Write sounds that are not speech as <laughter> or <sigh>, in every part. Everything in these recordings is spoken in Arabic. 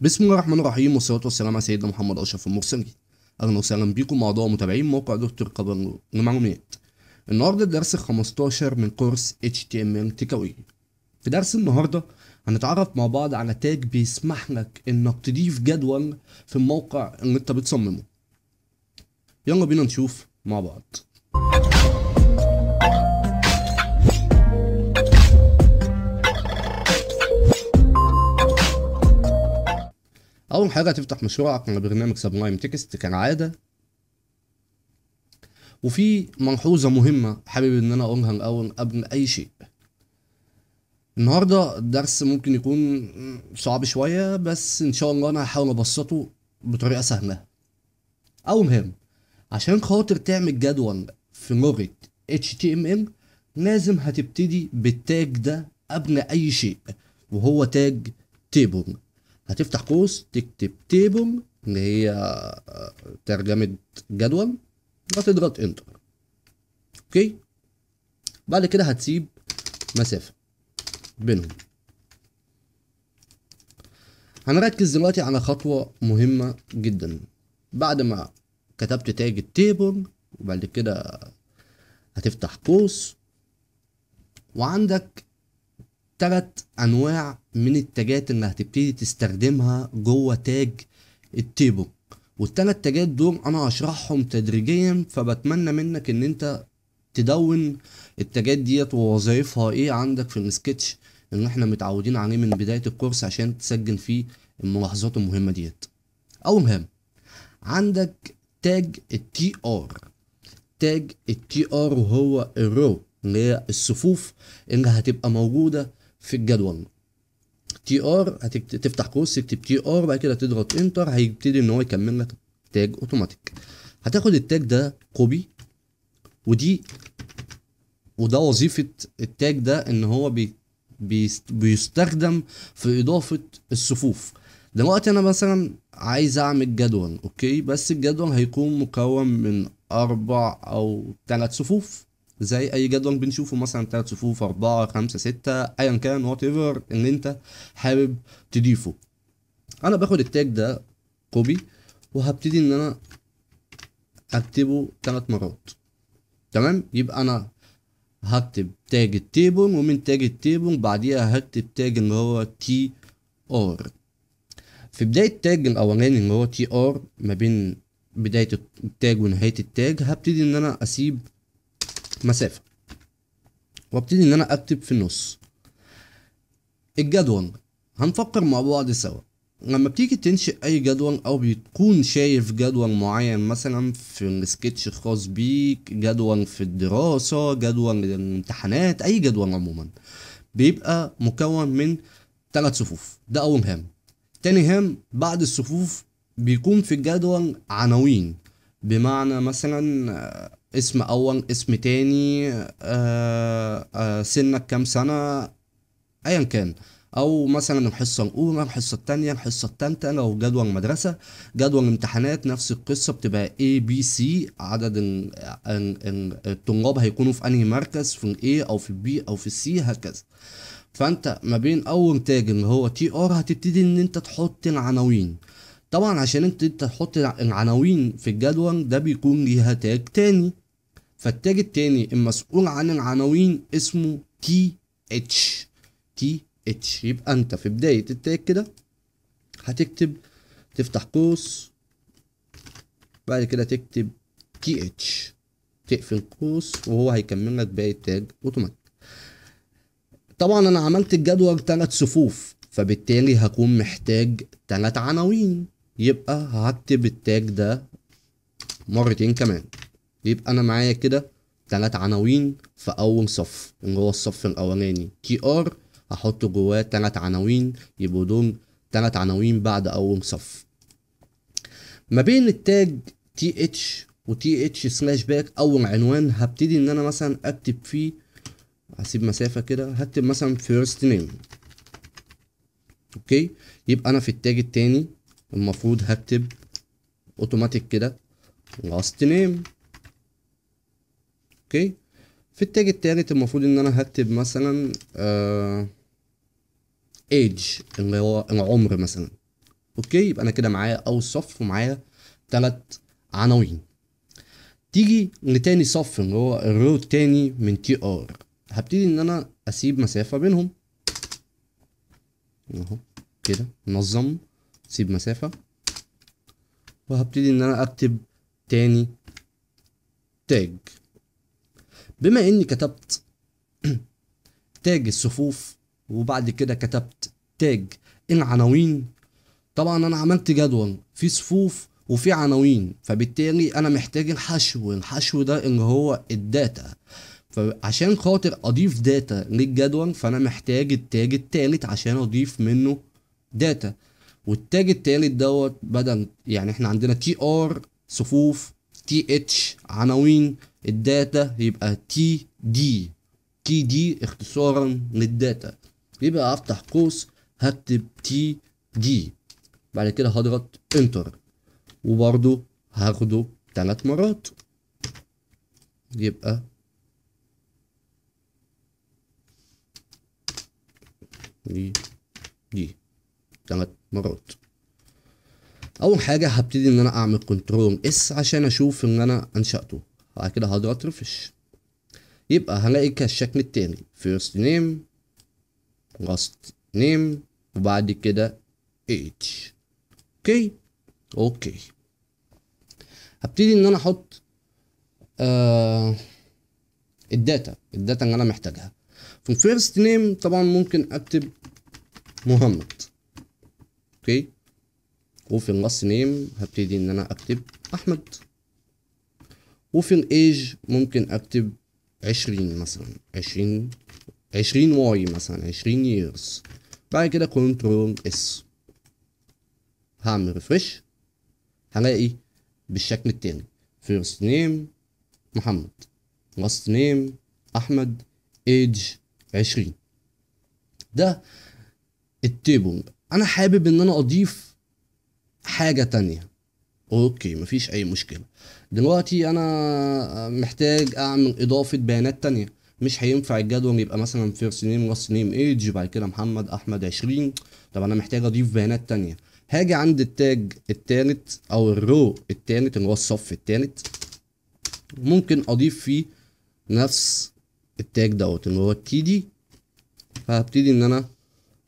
بسم الله الرحمن الرحيم والصلاة والسلام على سيدنا محمد أشرف المرسلين أهلا وسهلا بيكم أعضاء متابعين موقع دكتور قدر المعلومات النهاردة الدرس 15 من كورس HTML تكوي في درس النهاردة هنتعرف مع بعض على تاج بيسمح لك إنك تضيف جدول في الموقع اللي أنت بتصممه يلا بينا نشوف مع بعض اول حاجه هتفتح مشروعك على برنامج سبلايم تكست كالعاده وفي ملحوظه مهمه حابب ان انا اقولها الاول قبل اي شيء النهارده الدرس ممكن يكون صعب شويه بس ان شاء الله انا هحاول ابسطه بطريقه سهله او مهم عشان خاطر تعمل جدول في لغه HTML لازم هتبتدي بالتاج ده قبل اي شيء وهو تاج تيبل هتفتح قوس تكتب تيبل اللي هي آه، ترجمة جدول وتضغط انتر اوكي بعد كده هتسيب مسافة بينهم هنركز دلوقتي على خطوة مهمة جدا بعد ما كتبت تاج التيبل وبعد كده هتفتح قوس وعندك تلات انواع من التاجات اللي هتبتدي تستخدمها جوه تاج التيبو والتلات تاجات دول انا هشرحهم تدريجيا فبتمنى منك ان انت تدون التاجات ديت ووظايفها ايه عندك في السكتش اللي احنا متعودين عليه من بدايه الكورس عشان تسجل فيه الملاحظات المهمه ديت اول مهم عندك تاج التي ار تاج التي ار وهو الرو اللي هي الصفوف اللي هتبقى موجوده في الجدول تي ار هتفتح قوس تكتب تي ار بعد كده تضغط انتر هيبتدي ان هو يكمل لك تاج اوتوماتيك هتاخد التاج ده كوبي ودي وده وظيفه التاج ده ان هو بي بيستخدم في اضافه الصفوف دلوقتي انا مثلا عايز اعمل جدول اوكي بس الجدول هيكون مكون من اربع او ثلاث صفوف زي اي جدول بنشوفه مثلا ثلاث صفوف اربعه خمسه سته ايا كان وات ايفر ان انت حابب تضيفه انا باخد التاج ده كوبي وهبتدي ان انا اكتبه ثلاث مرات تمام يبقى انا هكتب تاج التيبل ومن تاج التيبل بعديها هكتب تاج اللي هو تي ار في بداية التاج الأولاني اللي هو تي ار ما بين بداية التاج ونهاية التاج هبتدي إن أنا أسيب مسافه وابتدي ان انا اكتب في النص الجدول هنفكر مع بعض سوا لما بتيجي تنشئ اي جدول او بتكون شايف جدول معين مثلا في السكتش الخاص بيك جدول في الدراسة جدول الامتحانات اي جدول عموما بيبقى مكون من ثلاث صفوف ده اول هام تاني هام بعد الصفوف بيكون في الجدول عناوين بمعنى مثلا آه، اسم اول اسم تاني آه آه سنك كام سنه ايا كان او مثلا الحصه الاولى الحصه التانية الحصه التالتة لو جدول مدرسه جدول امتحانات نفس القصه بتبقى A B C عدد الطلاب هيكونوا في انهي مركز في الاي او في البي او في السي هكذا فانت ما بين اول تاج اللي هو تي ار هتبتدي ان انت تحط العناوين طبعا عشان انت تحط العناوين في الجدول ده بيكون ليها تاج تاني فالتاج التاني المسؤول عن العناوين اسمه تي اتش تي اتش يبقى انت في بداية التاج كده هتكتب تفتح قوس بعد كده تكتب تي اتش تقفل قوس وهو هيكمل لك باقي التاج اوتوماتيك طبعا انا عملت الجدول ثلاث صفوف فبالتالي هكون محتاج ثلاث عناوين يبقى هكتب التاج ده مرتين كمان يبقى انا معايا كده تلات عناوين في اول صف اللي هو الصف الاولاني تي ار هحط جواه تلات عناوين يبقوا دول تلات عناوين بعد اول صف ما بين التاج تي اتش وتي اتش سلاش باك اول عنوان هبتدي ان انا مثلا اكتب فيه هسيب مسافة كده هكتب مثلا فيرست نيم اوكي يبقى انا في التاج التاني المفروض هكتب اوتوماتيك كده لاست نيم اوكي في التاج التالت المفروض ان انا هكتب مثلا آه ايج اللي هو العمر مثلا اوكي يبقى انا كده معايا اول صف ومعايا تلات عناوين تيجي لتاني صف اللي هو الرو التاني من تي ار هبتدي ان انا اسيب مسافة بينهم اهو كده نظم سيب مسافة وهبتدي ان انا اكتب تاني تاج بما اني كتبت تاج <clears throat> الصفوف وبعد كده كتبت تاج العناوين طبعا انا عملت جدول في صفوف وفي عناوين فبالتالي انا محتاج الحشو الحشو ده اللي هو الداتا فعشان خاطر اضيف داتا للجدول فانا محتاج التاج التالت عشان اضيف منه داتا والتاج التالت دوت بدل يعني احنا عندنا تي ار صفوف تي اتش عناوين الداتا يبقى تي دي تي دي اختصارا للداتا يبقى افتح قوس هكتب تي دي بعد كده هضغط انتر وبرضو هاخده ثلاث مرات يبقى دي دي ثلاث مرات اول حاجه هبتدي ان انا اعمل كنترول اس عشان اشوف ان انا انشاته بعد كده هضغط رفش يبقى هلاقي كالشكل التاني first name last name وبعد كده age اوكي اوكي هبتدي ان انا احط آه الداتا الداتا اللي انا محتاجها في الفيرست نيم طبعا ممكن اكتب محمد اوكي وفي اللاست نيم هبتدي ان انا اكتب احمد وفي الايج ممكن اكتب عشرين مثلا عشرين عشرين واي مثلا عشرين ييرز بعد كده كنترول اس هعمل ريفرش هلاقي بالشكل التاني فيرست نيم محمد لاست نيم احمد ايج عشرين ده التيبل انا حابب ان انا اضيف حاجه تانية اوكي مفيش اي مشكله دلوقتي انا محتاج اعمل اضافه بيانات تانية مش هينفع الجدول يبقى مثلا فيرست نيم لاست نيم ايج بعد كده محمد احمد 20 طب انا محتاج اضيف بيانات تانية هاجي عند التاج التالت او الرو التالت اللي هو الصف التالت ممكن اضيف فيه نفس التاج دوت اللي هو التي دي فهبتدي ان انا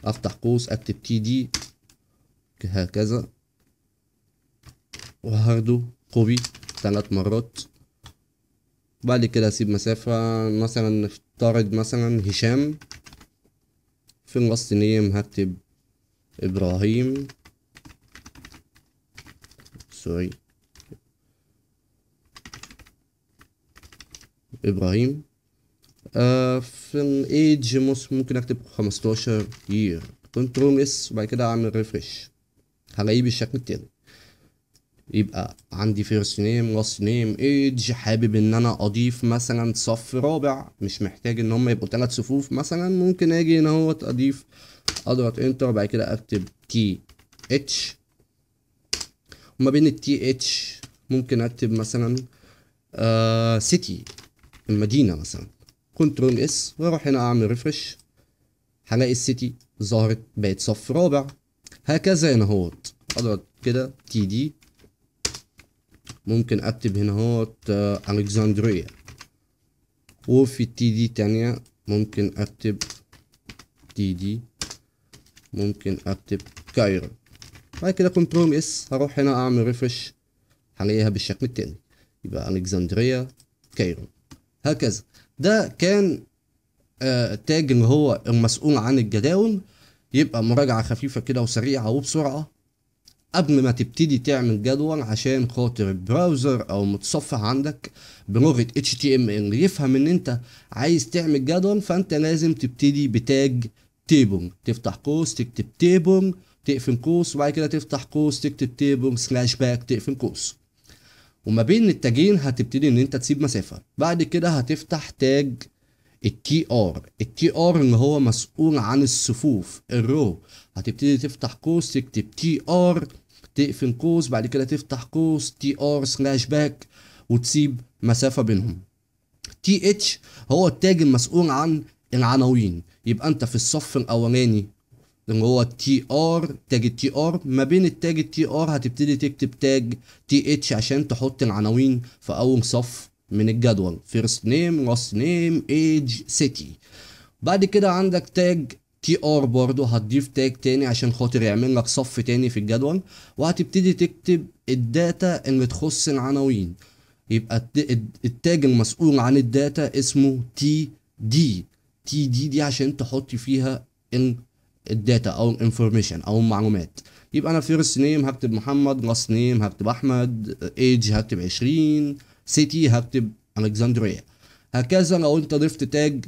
افتح قوس اكتب تي دي هكذا وهاخده كوبي ثلاث مرات بعد كده اسيب مسافة مثلا نفترض مثلا هشام في اللاست نيم هكتب ابراهيم سوري ابراهيم آه، في الايدج ممكن اكتب 15 يير كنترول اس وبعد كده اعمل ريفرش هلاقيه بالشكل التالي يبقى عندي فيرست نيم لاست نيم ايدج حابب ان انا اضيف مثلا صف رابع مش محتاج ان هم يبقوا ثلاث صفوف مثلا ممكن اجي هنا اهوت اضيف اضغط انتر وبعد كده اكتب تي اتش وما بين التي اتش ممكن اكتب مثلا سيتي آه، المدينه مثلا كنترول اس واروح هنا اعمل ريفرش هلاقي السيتي ظهرت بقت صف رابع هكذا هنا اهوت اضغط كده تي دي ممكن اكتب هنا اهوت آه، الكسندريه وفي التي دي تانية ممكن اكتب تي دي ممكن اكتب كايرو بعد كده كنترول اس هروح هنا اعمل ريفرش هلاقيها بالشكل التاني يبقى الكسندريه كايرو هكذا ده كان آه، تاج ان هو المسؤول عن الجداول يبقى مراجعه خفيفه كده وسريعه وبسرعه قبل ما تبتدي تعمل جدول عشان خاطر البراوزر او المتصفح عندك بلغه HTML يفهم ان انت عايز تعمل جدول فانت لازم تبتدي بتاج تيبل تفتح قوس تكتب تيبل تقفل قوس وبعد كده تفتح قوس تكتب تيبل سلاش باك تقفل قوس وما بين التاجين هتبتدي ان انت تسيب مسافه بعد كده هتفتح تاج التي ار التي ار اللي هو مسؤول عن الصفوف الرو هتبتدي تفتح قوس تكتب تي ار تقفل قوس بعد كده تفتح قوس تي ار سلاش باك وتسيب مسافه بينهم تي اتش هو التاج المسؤول عن العناوين يبقى انت في الصف الاولاني اللي هو التي ار تاج التي ار ما بين التاج التي ار هتبتدي تكتب تاج تي اتش عشان تحط العناوين في اول صف من الجدول فيرست نيم لاست نيم ايج سيتي بعد كده عندك تاج تي ار برضو هتضيف تاج تاني عشان خاطر يعمل لك صف تاني في الجدول وهتبتدي تكتب الداتا اللي تخص العناوين يبقى التاج المسؤول عن الداتا اسمه تي دي تي دي دي عشان تحط فيها الداتا او الانفورميشن او المعلومات يبقى انا فيرست نيم هكتب محمد لاست نيم هكتب احمد ايج هكتب 20 سيتي هكتب الكسندريه هكذا لو انت ضفت تاج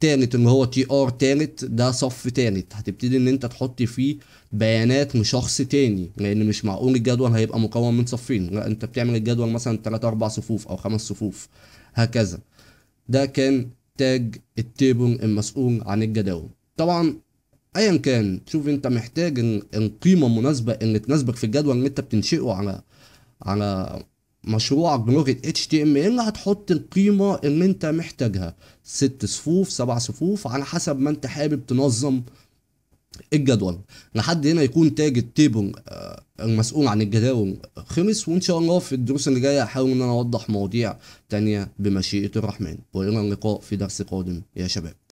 تالت اللي هو تي ار تالت ده صف تالت هتبتدي ان انت تحط فيه بيانات لشخص تاني لان مش معقول الجدول هيبقى مكون من صفين لا انت بتعمل الجدول مثلا تلات اربع صفوف او خمس صفوف هكذا ده كان تاج التيبل المسؤول عن الجداول طبعا ايا كان شوف انت محتاج القيمه المناسبه اللي تناسبك في الجدول اللي انت بتنشئه على على مشروعك بلغه اتش تي ام ال هتحط القيمه اللي انت محتاجها ست صفوف سبع صفوف على حسب ما انت حابب تنظم الجدول لحد هنا يكون تاج التيبل آه، المسؤول عن الجداول خلص وان شاء الله في الدروس اللي جايه هحاول ان انا اوضح مواضيع تانية بمشيئه الرحمن والى اللقاء في درس قادم يا شباب